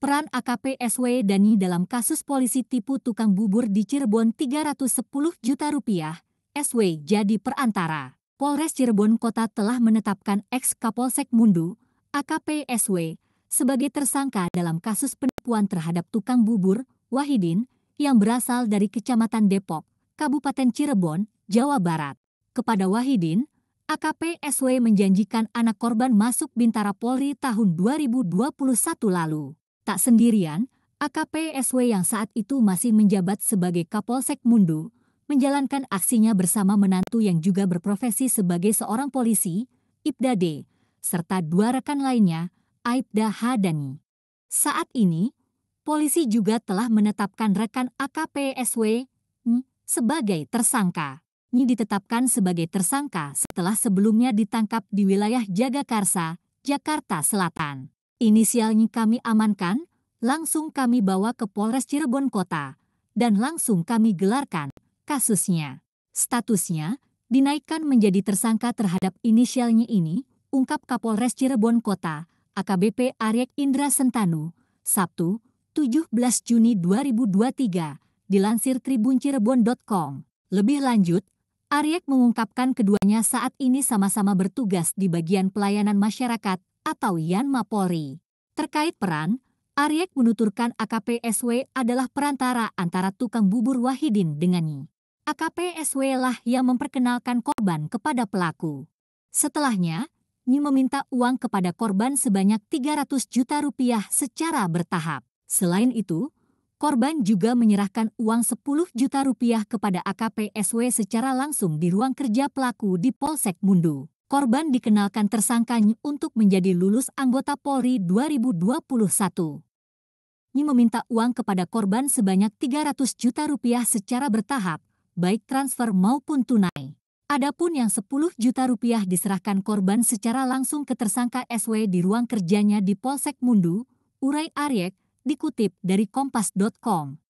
peran AKP SW Dani dalam kasus polisi tipu tukang bubur di Cirebon 310 juta rupiah, SW jadi perantara. Polres Cirebon Kota telah menetapkan ex-Kapolsek Mundu, AKP SW, sebagai tersangka dalam kasus penipuan terhadap tukang bubur, Wahidin, yang berasal dari Kecamatan Depok, Kabupaten Cirebon, Jawa Barat. Kepada Wahidin, AKP SW menjanjikan anak korban masuk Bintara Polri tahun 2021 lalu. Tak sendirian, AKP SW yang saat itu masih menjabat sebagai Kapolsek Mundu, menjalankan aksinya bersama menantu yang juga berprofesi sebagai seorang polisi, Ibda D, serta dua rekan lainnya, Aibda H dan Saat ini, polisi juga telah menetapkan rekan AKP SW sebagai tersangka. Nyi ditetapkan sebagai tersangka setelah sebelumnya ditangkap di wilayah Jagakarsa, Jakarta Selatan. Inisialnya kami amankan, langsung kami bawa ke Polres Cirebon Kota, dan langsung kami gelarkan kasusnya. Statusnya dinaikkan menjadi tersangka terhadap inisialnya ini, ungkap Kapolres Cirebon Kota, AKBP Aryek Indra Sentanu, Sabtu, 17 Juni 2023, dilansir tribunCirebon.com. Lebih lanjut, Aryek mengungkapkan keduanya saat ini sama-sama bertugas di bagian pelayanan masyarakat atau Yan Mapori. Terkait peran, Ariek menuturkan AKP SW adalah perantara antara tukang bubur Wahidin dengan dengannya. AKP SW lah yang memperkenalkan korban kepada pelaku. Setelahnya, Nyi meminta uang kepada korban sebanyak 300 juta rupiah secara bertahap. Selain itu, korban juga menyerahkan uang 10 juta rupiah kepada AKP SW secara langsung di ruang kerja pelaku di Polsek Mundu korban dikenalkan tersangkanya untuk menjadi lulus anggota Polri 2021. Nyi meminta uang kepada korban sebanyak 300 juta rupiah secara bertahap, baik transfer maupun tunai. Adapun yang 10 juta rupiah diserahkan korban secara langsung ke tersangka SW di ruang kerjanya di Polsek Mundu, Urai Aryek, dikutip dari Kompas.com.